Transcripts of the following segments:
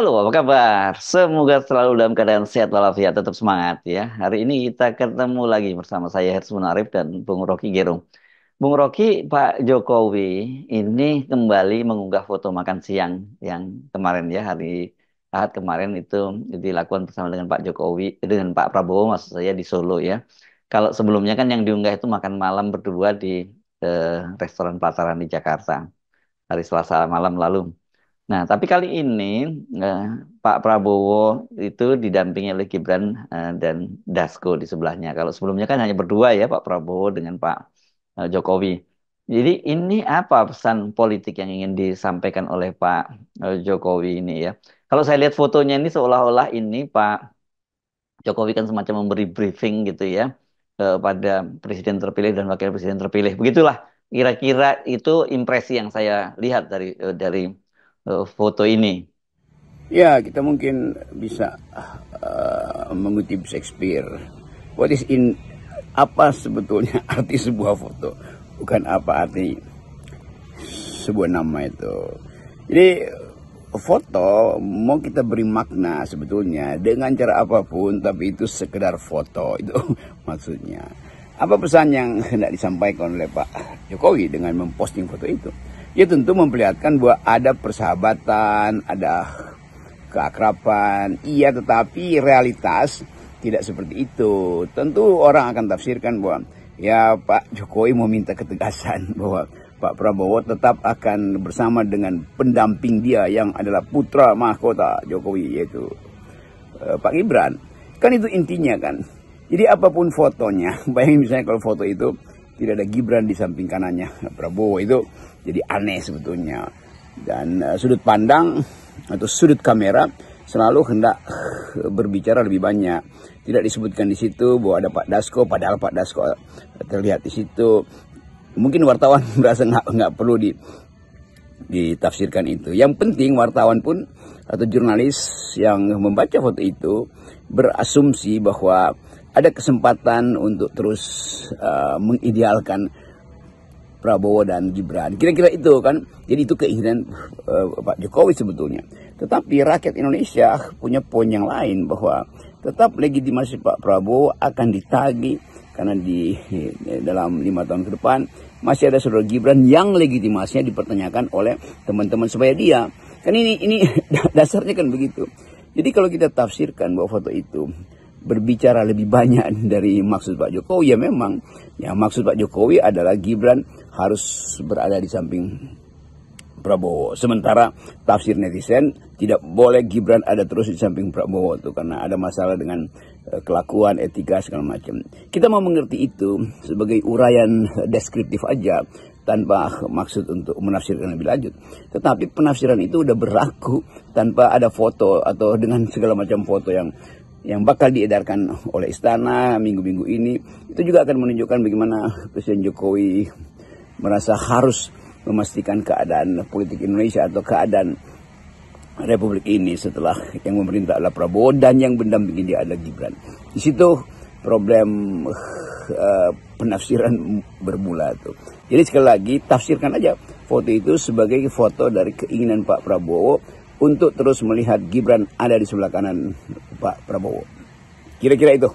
Halo, apa kabar? Semoga selalu dalam keadaan sehat walafiat, tetap semangat ya. Hari ini kita ketemu lagi bersama saya Herz Arif dan Bung Rocky Gerung. Bung Rocky, Pak Jokowi ini kembali mengunggah foto makan siang yang kemarin ya hari Ahad kemarin itu dilakukan bersama dengan Pak Jokowi dengan Pak Prabowo maksud saya di Solo ya. Kalau sebelumnya kan yang diunggah itu makan malam berdua di eh, restoran pasaran di Jakarta hari Selasa malam lalu. Nah, tapi kali ini eh, Pak Prabowo itu didampingi oleh Gibran eh, dan Dasko di sebelahnya. Kalau sebelumnya kan hanya berdua ya Pak Prabowo dengan Pak eh, Jokowi. Jadi ini apa pesan politik yang ingin disampaikan oleh Pak eh, Jokowi ini ya? Kalau saya lihat fotonya ini seolah-olah ini Pak Jokowi kan semacam memberi briefing gitu ya kepada eh, presiden terpilih dan wakil presiden terpilih. Begitulah kira-kira itu impresi yang saya lihat dari eh, dari Eh, foto ini? Ya, kita mungkin bisa uh, mengutip Shakespeare. What is in apa sebetulnya arti sebuah foto? Bukan apa arti sebuah nama itu. Jadi foto mau kita beri makna sebetulnya dengan cara apapun tapi itu sekedar foto itu maksudnya. Apa pesan yang hendak disampaikan oleh Pak Jokowi dengan memposting foto itu? ya tentu memperlihatkan bahwa ada persahabatan, ada keakraban. Iya, tetapi realitas tidak seperti itu. Tentu orang akan tafsirkan bahwa ya Pak Jokowi mau minta ketegasan bahwa Pak Prabowo tetap akan bersama dengan pendamping dia yang adalah putra mahkota Jokowi yaitu eh, Pak Gibran. Kan itu intinya kan. Jadi apapun fotonya, bayangin misalnya kalau foto itu tidak ada Gibran di samping kanannya Prabowo itu jadi aneh sebetulnya dan uh, sudut pandang atau sudut kamera selalu hendak eh, berbicara lebih banyak. Tidak disebutkan di situ bahwa ada Pak Dasko, padahal Pak Dasko eh, terlihat di situ. Mungkin wartawan merasa nggak nggak perlu di ditafsirkan itu. Yang penting wartawan pun atau jurnalis yang membaca foto itu berasumsi bahwa ada kesempatan untuk terus uh, mengidealkan Prabowo dan Gibran. Kira-kira itu kan. Jadi itu keinginan uh, Pak Jokowi sebetulnya. Tetapi rakyat Indonesia punya poin yang lain bahwa tetap legitimasi Pak Prabowo akan ditagi karena di eh, dalam lima tahun ke depan masih ada saudara Gibran yang legitimasinya dipertanyakan oleh teman-teman supaya dia kan ini ini dasarnya kan begitu. Jadi kalau kita tafsirkan bahwa foto itu berbicara lebih banyak dari maksud Pak Jokowi ya memang ya maksud Pak Jokowi adalah Gibran harus berada di samping Prabowo. Sementara tafsir netizen tidak boleh Gibran ada terus di samping Prabowo tuh karena ada masalah dengan eh, kelakuan etika segala macam. Kita mau mengerti itu sebagai uraian deskriptif aja tanpa maksud untuk menafsirkan lebih lanjut. Tetapi penafsiran itu udah berlaku tanpa ada foto atau dengan segala macam foto yang yang bakal diedarkan oleh istana minggu-minggu ini itu juga akan menunjukkan bagaimana Presiden Jokowi merasa harus memastikan keadaan politik Indonesia atau keadaan Republik ini setelah yang memerintah adalah Prabowo dan yang mendampingi dia adalah Gibran. Di situ problem uh, penafsiran bermula tuh. Jadi sekali lagi tafsirkan aja foto itu sebagai foto dari keinginan Pak Prabowo untuk terus melihat Gibran ada di sebelah kanan Pak Prabowo. Kira-kira itu.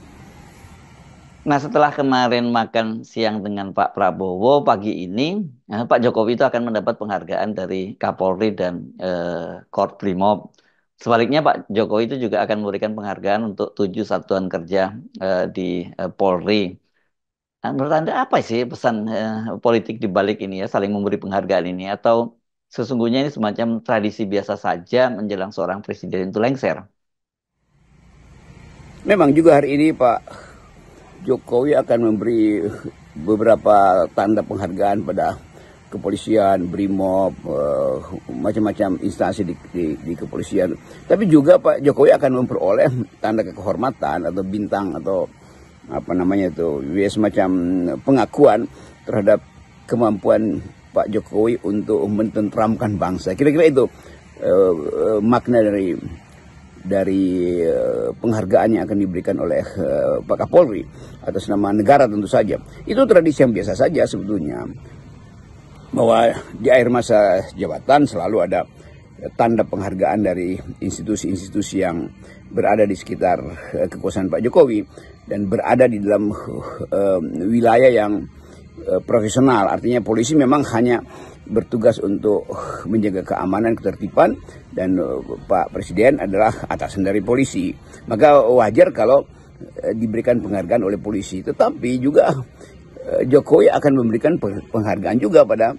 Nah setelah kemarin makan siang dengan Pak Prabowo pagi ini nah, Pak Jokowi itu akan mendapat penghargaan dari Kapolri dan eh, Primob. Sebaliknya Pak Jokowi itu juga akan memberikan penghargaan untuk tujuh satuan kerja eh, di eh, Polri. Nah, menurut Anda apa sih pesan eh, politik di balik ini ya saling memberi penghargaan ini atau sesungguhnya ini semacam tradisi biasa saja menjelang seorang presiden itu lengser? Memang juga hari ini Pak Jokowi akan memberi beberapa tanda penghargaan pada kepolisian, BRIMOB, uh, macam-macam instansi di, di, di kepolisian. Tapi juga Pak Jokowi akan memperoleh tanda kehormatan atau bintang atau apa namanya itu, ya semacam pengakuan terhadap kemampuan Pak Jokowi untuk mententramkan bangsa. Kira-kira itu uh, uh, makna dari dari eh, penghargaan yang akan diberikan oleh eh, Pak Kapolri atas nama negara tentu saja. Itu tradisi yang biasa saja sebetulnya bahwa di akhir masa jabatan selalu ada tanda penghargaan dari institusi-institusi yang berada di sekitar eh, kekuasaan Pak Jokowi dan berada di dalam wilayah yang Eh, profesional. Artinya polisi memang hanya bertugas untuk menjaga keamanan, ketertiban dan eh, Pak Presiden adalah atasan dari polisi. Maka wajar kalau eh, diberikan penghargaan oleh polisi. Tetapi juga Jokowi akan memberikan penghargaan juga pada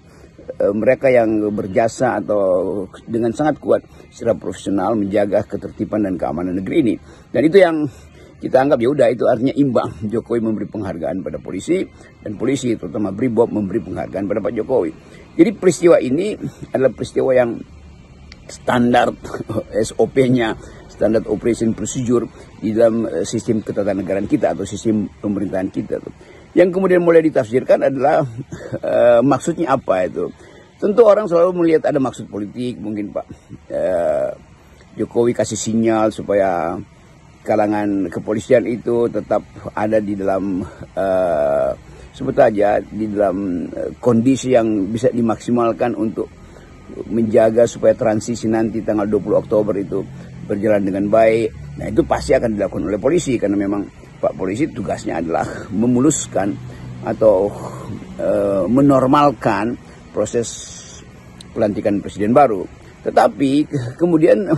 mereka yang berjasa atau dengan sangat kuat secara profesional menjaga ketertiban dan keamanan negeri ini. Dan itu yang kita anggap ya udah itu artinya imbang. Jokowi memberi penghargaan pada polisi dan polisi terutama Brimob memberi penghargaan pada Pak Jokowi. Jadi peristiwa ini adalah peristiwa yang standar SOP-nya, standar operation procedure di dalam eh, sistem ketatanegaraan kita atau sistem pemerintahan kita. Yang kemudian mulai ditafsirkan adalah uh, maksudnya apa itu. Tentu orang selalu melihat ada maksud politik, mungkin Pak uh, Jokowi kasih sinyal supaya kalangan kepolisian itu tetap ada di dalam uh, sebut aja di dalam eh, kondisi yang bisa dimaksimalkan untuk menjaga supaya transisi nanti tanggal 20 Oktober itu berjalan dengan baik. Nah, itu pasti akan dilakukan oleh polisi karena memang Pak polisi tugasnya adalah memuluskan atau uh, menormalkan proses pelantikan presiden baru. Tetapi kemudian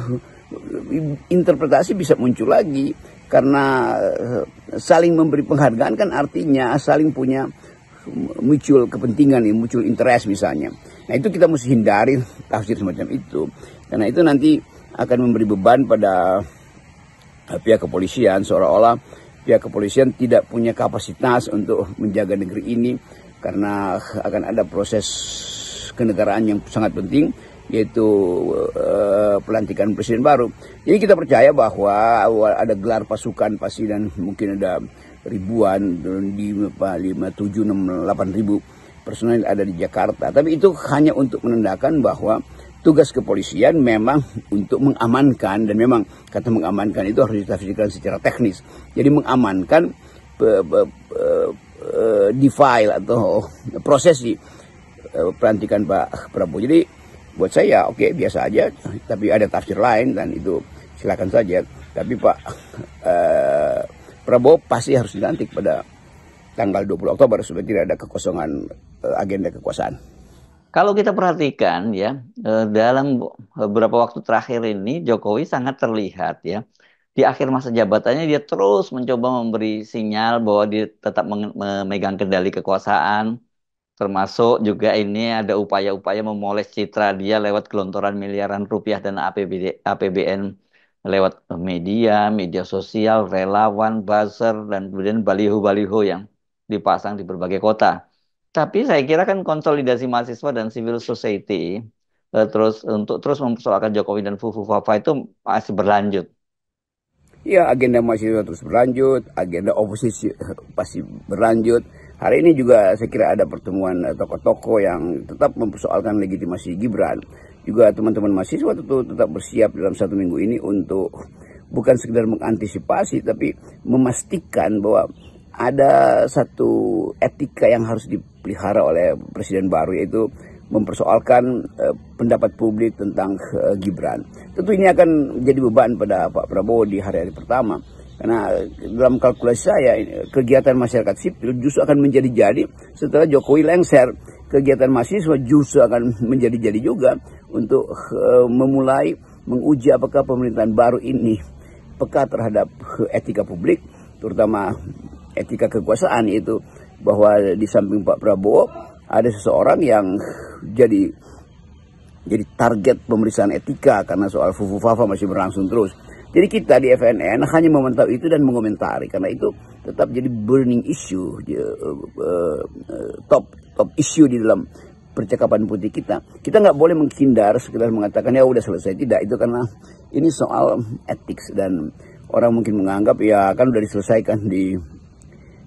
interpretasi bisa muncul lagi karena eh, saling memberi penghargaan kan artinya saling punya muncul kepentingan nih, muncul interest misalnya. Nah itu kita mesti hindari tafsir semacam itu karena itu nanti akan memberi beban pada eh, pihak kepolisian seolah-olah pihak kepolisian tidak punya kapasitas untuk menjaga negeri ini karena akan ada proses kenegaraan yang sangat penting yaitu uh, pelantikan presiden baru. Jadi kita percaya bahwa ada gelar pasukan pasti dan mungkin ada ribuan di lima tujuh enam delapan ribu personil ada di Jakarta. Tapi itu hanya untuk menandakan bahwa tugas kepolisian memang untuk mengamankan dan memang kata mengamankan itu harus ditafsirkan secara teknis. Jadi mengamankan defile atau proses di atau prosesi eh, pelantikan Pak Prabowo. Jadi buat saya oke okay, biasa aja tapi ada tafsir lain dan itu silakan saja tapi Pak eh, Prabowo pasti harus dilantik pada tanggal 20 Oktober supaya tidak ada kekosongan eh, agenda kekuasaan. Kalau kita perhatikan ya eh, dalam beberapa waktu terakhir ini Jokowi sangat terlihat ya di akhir masa jabatannya dia terus mencoba memberi sinyal bahwa dia tetap memegang kendali kekuasaan Termasuk juga ini ada upaya-upaya memoles citra dia lewat gelontoran miliaran rupiah dan APBD, APBN lewat media, media sosial, relawan, buzzer, dan kemudian baliho-baliho yang dipasang di berbagai kota. Tapi saya kira kan konsolidasi mahasiswa dan civil society eh, terus untuk terus mempersoalkan Jokowi dan Fufu Fafa itu masih berlanjut. Ya, agenda mahasiswa terus berlanjut, agenda oposisi pasti eh, berlanjut, Hari ini juga saya kira ada pertemuan eh, tokoh-tokoh yang tetap mempersoalkan legitimasi Gibran. Juga teman-teman mahasiswa tentu tetap bersiap dalam satu minggu ini untuk bukan sekedar mengantisipasi tapi memastikan bahwa ada satu etika yang harus dipelihara oleh presiden baru yaitu mempersoalkan eh, pendapat publik tentang eh, Gibran. Tentu ini akan menjadi beban pada Pak Prabowo di hari-hari pertama. Karena dalam kalkulasi saya, kegiatan masyarakat sipil justru akan menjadi-jadi setelah Jokowi lengser. Kegiatan mahasiswa justru akan menjadi-jadi juga untuk eh, memulai menguji apakah pemerintahan baru ini peka terhadap eh, etika publik, terutama etika kekuasaan itu bahwa di samping Pak Prabowo ada seseorang yang jadi jadi target pemeriksaan etika karena soal fufu fafa masih berlangsung terus. Jadi kita di FNN hanya memantau itu dan mengomentari karena itu tetap jadi burning issue eh, eh, eh, top top issue di dalam percakapan putih kita. Kita nggak boleh menghindar sekedar mengatakan ya udah selesai tidak itu karena ini soal etik dan orang mungkin menganggap ya kan udah diselesaikan di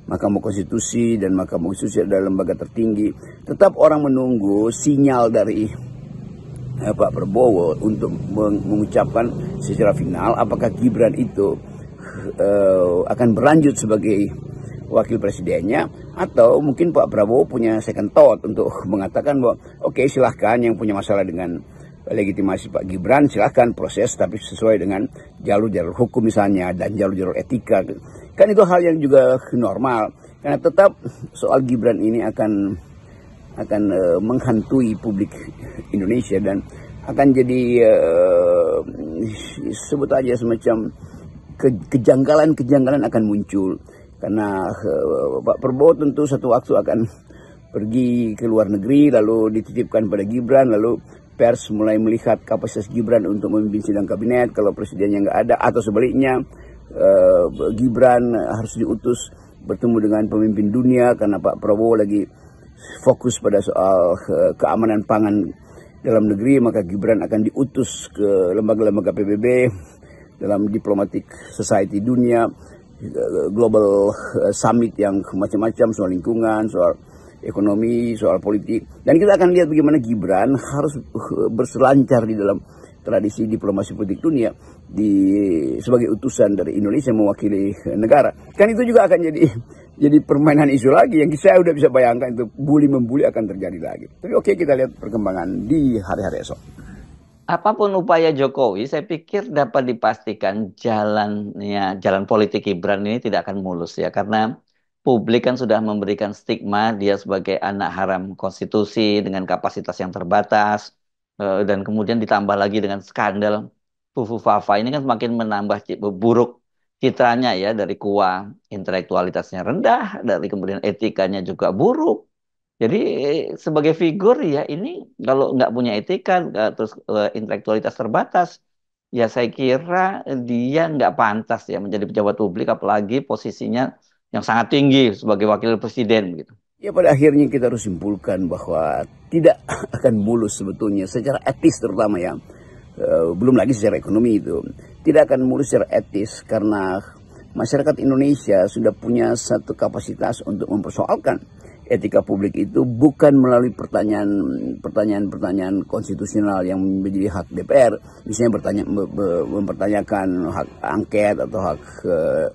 Mahkamah Konstitusi dan Mahkamah Konstitusi adalah lembaga tertinggi. Tetap orang menunggu sinyal dari Pak Prabowo untuk mengucapkan secara final apakah Gibran itu eh, akan berlanjut sebagai wakil presidennya atau mungkin Pak Prabowo punya second thought untuk mengatakan bahwa oke okay, silahkan yang punya masalah dengan legitimasi Pak Gibran silahkan proses tapi sesuai dengan jalur-jalur hukum misalnya dan jalur-jalur etika kan itu hal yang juga normal karena tetap soal Gibran ini akan akan uh, menghantui publik Indonesia dan akan jadi uh, sebut aja semacam kejanggalan-kejanggalan akan muncul karena uh, Pak Prabowo tentu satu waktu akan pergi ke luar negeri lalu dititipkan pada Gibran lalu pers mulai melihat kapasitas Gibran untuk memimpin sidang kabinet kalau presidennya nggak ada atau sebaliknya uh, Gibran harus diutus bertemu dengan pemimpin dunia karena Pak Prabowo lagi fokus pada soal keamanan pangan dalam negeri, maka Gibran akan diutus ke lembaga-lembaga PBB dalam diplomatic society dunia, global eh, summit yang macam-macam soal lingkungan, soal ekonomi, soal politik. Dan kita akan lihat bagaimana Gibran harus eh, berselancar di dalam tradisi diplomasi politik dunia di sebagai utusan dari Indonesia mewakili negara. Kan itu juga akan jadi jadi permainan isu lagi yang saya udah bisa bayangkan itu bully membuli akan terjadi lagi. Tapi oke kita lihat perkembangan di hari-hari esok. Apapun upaya Jokowi, saya pikir dapat dipastikan jalannya jalan politik Gibran ini tidak akan mulus ya karena publik kan sudah memberikan stigma dia sebagai anak haram konstitusi dengan kapasitas yang terbatas eh, dan kemudian ditambah lagi dengan skandal Fufu Fafa ini kan semakin menambah buruk citranya ya dari kuah intelektualitasnya rendah dari kemudian etikanya juga buruk jadi sebagai figur ya ini kalau nggak punya etika terus eh, intelektualitas terbatas ya saya kira dia nggak pantas ya menjadi pejabat publik apalagi posisinya yang sangat tinggi sebagai wakil presiden gitu. Ya pada akhirnya kita harus simpulkan bahwa tidak akan mulus sebetulnya secara etis terutama ya. Eh, belum lagi secara ekonomi itu tidak akan mulus secara etis karena masyarakat Indonesia sudah punya satu kapasitas untuk mempersoalkan etika publik itu bukan melalui pertanyaan pertanyaan pertanyaan konstitusional yang menjadi hak DPR misalnya bertanya mempertanyakan hak angket atau hak eh,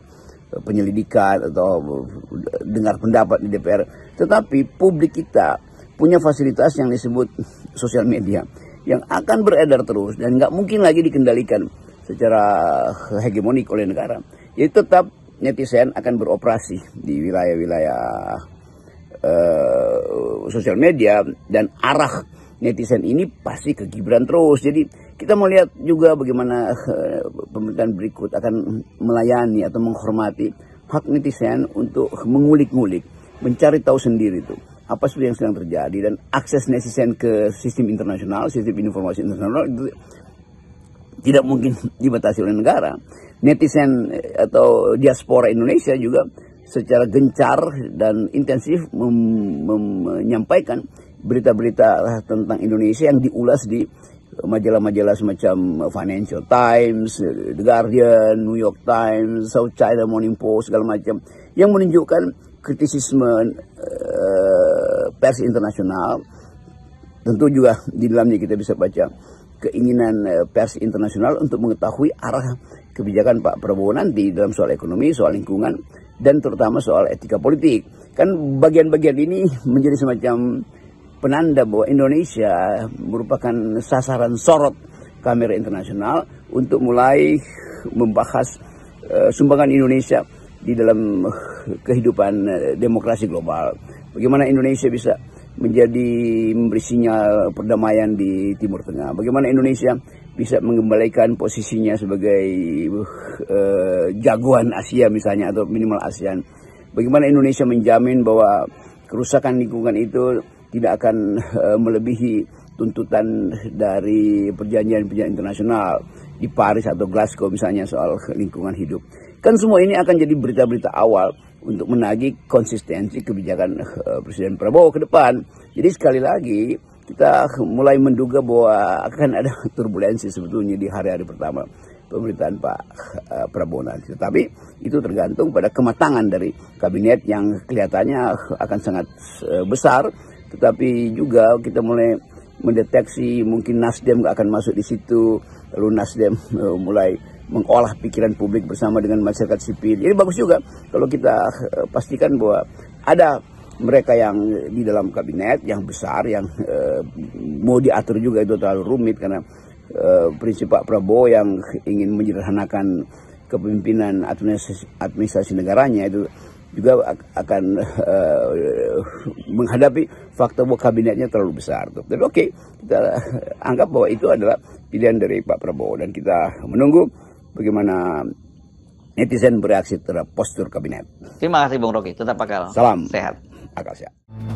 penyelidikan atau dengar pendapat di DPR. Tetapi publik kita punya fasilitas yang disebut sosial media yang akan beredar terus dan nggak mungkin lagi dikendalikan secara hegemonik oleh negara. Jadi tetap netizen akan beroperasi di wilayah-wilayah uh, sosial media dan arah netizen ini pasti ke Gibran terus. Jadi kita mau lihat juga bagaimana uh, pemerintahan berikut akan melayani atau menghormati hak netizen untuk mengulik-ngulik, mencari tahu sendiri itu apa sebenarnya yang sedang terjadi dan akses netizen ke sistem internasional, sistem informasi internasional itu tidak mungkin dibatasi oleh negara. Netizen eh, atau diaspora Indonesia juga secara gencar dan intensif menyampaikan berita-berita tentang Indonesia yang diulas di majalah-majalah semacam Financial Times, The Guardian, New York Times, South China Morning Post segala macam yang menunjukkan kritisisme uh, pers internasional. Tentu juga di dalamnya kita bisa baca keinginan eh, pers internasional untuk mengetahui arah kebijakan Pak Prabowo nanti dalam soal ekonomi, soal lingkungan, dan terutama soal etika politik. Kan bagian-bagian ini menjadi semacam penanda bahwa Indonesia merupakan sasaran sorot kamera internasional untuk mulai membahas eh, sumbangan Indonesia di dalam eh, kehidupan demokrasi global. Bagaimana Indonesia bisa menjadi memberi sinyal perdamaian di Timur Tengah. Bagaimana Indonesia bisa mengembalikan posisinya sebagai uh, jagoan Asia misalnya atau minimal ASEAN. Bagaimana Indonesia menjamin bahwa kerusakan lingkungan itu tidak akan uh, melebihi tuntutan dari perjanjian-perjanjian internasional di Paris atau Glasgow misalnya soal lingkungan hidup. Kan semua ini akan jadi berita-berita awal untuk menagih konsistensi kebijakan eh, Presiden Prabowo ke depan. Jadi sekali lagi kita mulai menduga bahwa akan ada turbulensi sebetulnya di hari-hari pertama pemerintahan Pak eh, Prabowo nanti. Tetapi itu tergantung pada kematangan dari kabinet yang kelihatannya eh, akan sangat besar, tetapi juga kita mulai mendeteksi mungkin Nasdem akan masuk di situ, lalu Nasdem mulai mengolah pikiran publik bersama dengan masyarakat sipil. Jadi bagus juga kalau kita eh, pastikan bahwa ada mereka yang di dalam kabinet yang besar yang eh, mau diatur juga itu terlalu rumit karena eh, prinsip Pak Prabowo yang ingin menyederhanakan kepemimpinan administrasi, administrasi negaranya itu juga akan uh, menghadapi fakta bahwa kabinetnya terlalu besar. Tuh. Tapi oke, okay, kita anggap bahwa itu adalah pilihan dari Pak Prabowo dan kita menunggu bagaimana netizen bereaksi terhadap postur kabinet. Terima kasih Bung Rocky, tetap akal. Salam. Sehat. Akal sehat.